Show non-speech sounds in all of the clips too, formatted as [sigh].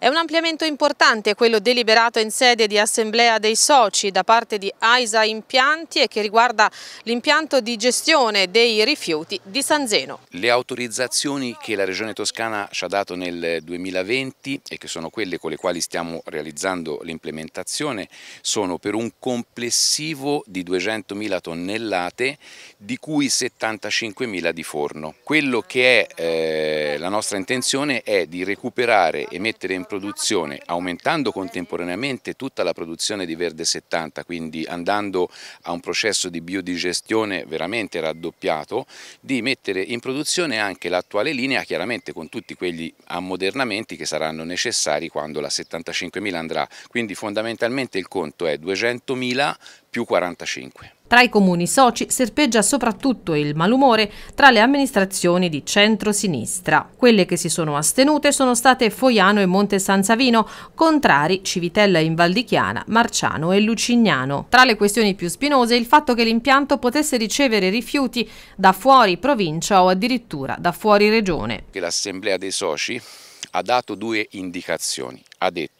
È un ampliamento importante quello deliberato in sede di assemblea dei soci da parte di AISA Impianti e che riguarda l'impianto di gestione dei rifiuti di San Zeno. Le autorizzazioni che la Regione Toscana ci ha dato nel 2020 e che sono quelle con le quali stiamo realizzando l'implementazione sono per un complessivo di 200.000 tonnellate di cui 75.000 di forno. Quello che è eh, la nostra intenzione è di recuperare e mettere in produzione, aumentando contemporaneamente tutta la produzione di verde 70, quindi andando a un processo di biodigestione veramente raddoppiato, di mettere in produzione anche l'attuale linea, chiaramente con tutti quegli ammodernamenti che saranno necessari quando la 75.000 andrà. Quindi fondamentalmente il conto è 200.000 più 45. Tra i comuni soci serpeggia soprattutto il malumore tra le amministrazioni di centro-sinistra. Quelle che si sono astenute sono state Foiano e Monte San Savino, contrari Civitella in Valdichiana, Marciano e Lucignano. Tra le questioni più spinose il fatto che l'impianto potesse ricevere rifiuti da fuori provincia o addirittura da fuori regione. L'assemblea dei soci ha dato due indicazioni. Ha detto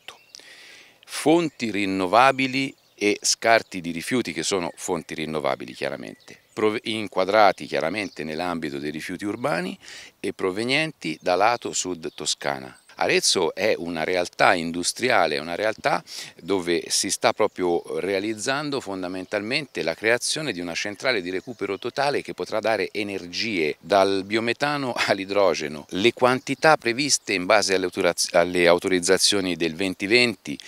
fonti rinnovabili e scarti di rifiuti che sono fonti rinnovabili chiaramente, inquadrati chiaramente nell'ambito dei rifiuti urbani e provenienti da lato sud Toscana, Arezzo è una realtà industriale, una realtà dove si sta proprio realizzando fondamentalmente la creazione di una centrale di recupero totale che potrà dare energie dal biometano [laughs] all'idrogeno. Le quantità previste in base alle autorizzazioni del 2020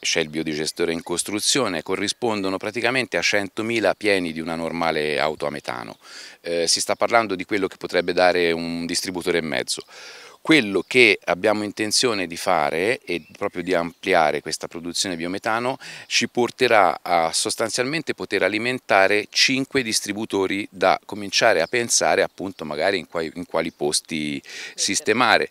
c'è il biodigestore in costruzione, corrispondono praticamente a 100.000 pieni di una normale auto a metano. Eh, si sta parlando di quello che potrebbe dare un distributore e mezzo. Quello che abbiamo intenzione di fare e proprio di ampliare questa produzione di biometano ci porterà a sostanzialmente poter alimentare 5 distributori da cominciare a pensare appunto magari in quali, in quali posti sistemare.